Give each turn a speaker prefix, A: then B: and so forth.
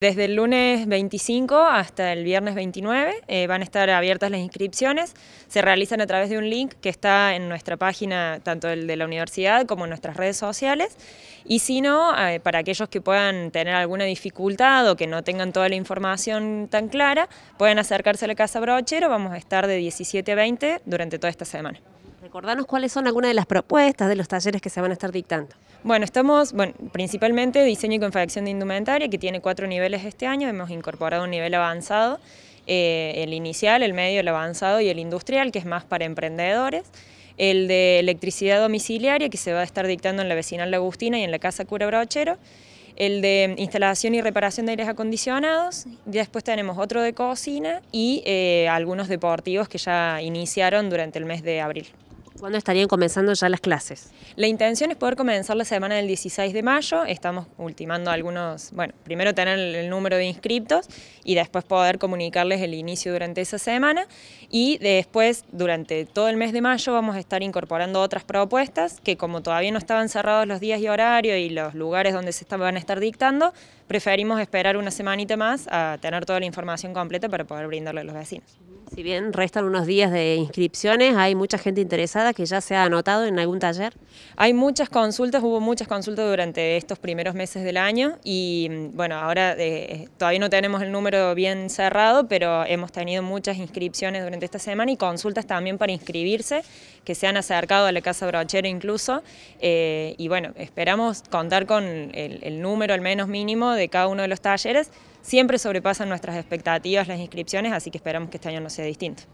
A: Desde el lunes 25 hasta el viernes 29 eh, van a estar abiertas las inscripciones. Se realizan a través de un link que está en nuestra página, tanto el de la universidad como en nuestras redes sociales. Y si no, eh, para aquellos que puedan tener alguna dificultad o que no tengan toda la información tan clara, pueden acercarse a la Casa Brochero. Vamos a estar de 17 a 20 durante toda esta semana.
B: Recordanos cuáles son algunas de las propuestas de los talleres que se van a
A: estar dictando. Bueno, estamos, bueno, principalmente diseño y confección de indumentaria, que tiene cuatro niveles este año, hemos incorporado un nivel avanzado, eh, el inicial, el medio, el avanzado y el industrial, que es más para emprendedores el de electricidad domiciliaria que se va a estar dictando en la vecinal La Agustina y en la Casa Cura Brochero, el de instalación y reparación de aires acondicionados, después tenemos otro de cocina y eh, algunos deportivos que ya iniciaron durante el mes de abril. ¿Cuándo estarían comenzando ya las clases? La intención es poder comenzar la semana del 16 de mayo. Estamos ultimando algunos, bueno, primero tener el número de inscriptos y después poder comunicarles el inicio durante esa semana. Y después, durante todo el mes de mayo, vamos a estar incorporando otras propuestas que como todavía no estaban cerrados los días y horario y los lugares donde se van a estar dictando, preferimos esperar una semanita más a tener toda la información completa para poder brindarle a los vecinos. Si bien
B: restan unos días
A: de inscripciones, hay mucha gente interesada que ya se ha anotado en algún taller? Hay muchas consultas, hubo muchas consultas durante estos primeros meses del año y mm, bueno, ahora eh, todavía no tenemos el número bien cerrado, pero hemos tenido muchas inscripciones durante esta semana y consultas también para inscribirse, que se han acercado a la Casa Brochero incluso eh, y bueno, esperamos contar con el número al menos mínimo de cada uno de los talleres, siempre sobrepasan nuestras expectativas las inscripciones, así que esperamos que este año no sea distinto.